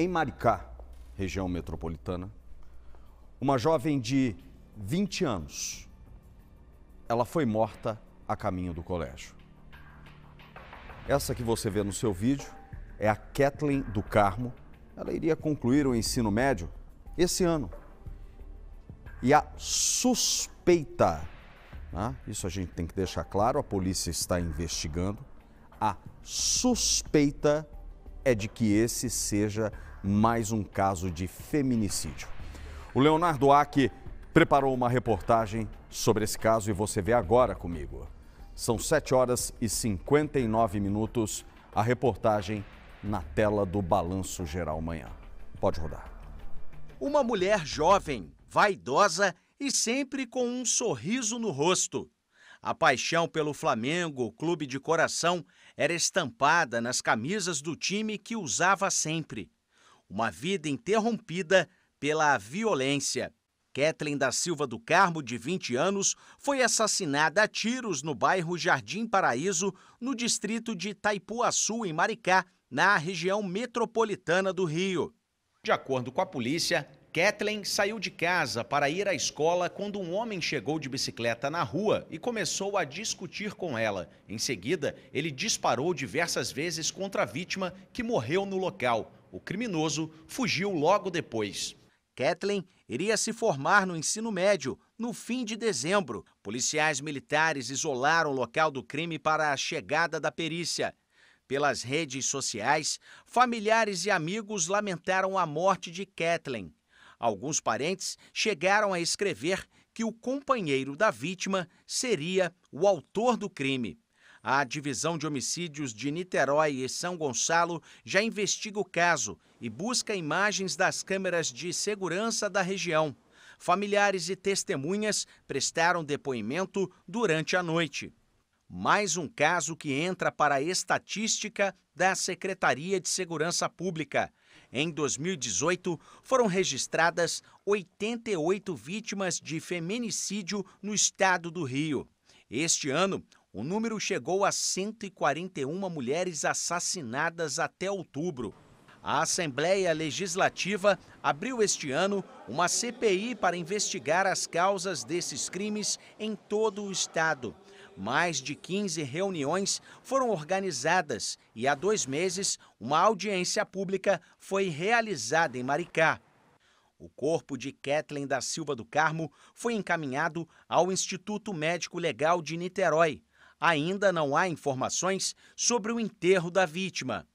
Em Maricá, região metropolitana, uma jovem de 20 anos, ela foi morta a caminho do colégio. Essa que você vê no seu vídeo é a Kathleen do Carmo. Ela iria concluir o ensino médio esse ano. E a suspeita, né? isso a gente tem que deixar claro, a polícia está investigando, a suspeita é de que esse seja mais um caso de feminicídio. O Leonardo Ack preparou uma reportagem sobre esse caso e você vê agora comigo. São 7 horas e 59 minutos. A reportagem na tela do Balanço Geral amanhã. Pode rodar. Uma mulher jovem, vaidosa e sempre com um sorriso no rosto. A paixão pelo Flamengo, clube de coração, era estampada nas camisas do time que usava sempre. Uma vida interrompida pela violência. Kathleen da Silva do Carmo, de 20 anos, foi assassinada a tiros no bairro Jardim Paraíso, no distrito de Itaipuaçu, em Maricá, na região metropolitana do Rio. De acordo com a polícia, Kathleen saiu de casa para ir à escola quando um homem chegou de bicicleta na rua e começou a discutir com ela. Em seguida, ele disparou diversas vezes contra a vítima, que morreu no local. O criminoso fugiu logo depois. Kathleen iria se formar no ensino médio no fim de dezembro. Policiais militares isolaram o local do crime para a chegada da perícia. Pelas redes sociais, familiares e amigos lamentaram a morte de Kathleen. Alguns parentes chegaram a escrever que o companheiro da vítima seria o autor do crime. A Divisão de Homicídios de Niterói e São Gonçalo já investiga o caso e busca imagens das câmeras de segurança da região. Familiares e testemunhas prestaram depoimento durante a noite mais um caso que entra para a estatística da Secretaria de Segurança Pública. Em 2018, foram registradas 88 vítimas de feminicídio no estado do Rio. Este ano, o número chegou a 141 mulheres assassinadas até outubro. A Assembleia Legislativa abriu este ano uma CPI para investigar as causas desses crimes em todo o estado. Mais de 15 reuniões foram organizadas e há dois meses uma audiência pública foi realizada em Maricá. O corpo de Kathleen da Silva do Carmo foi encaminhado ao Instituto Médico Legal de Niterói. Ainda não há informações sobre o enterro da vítima.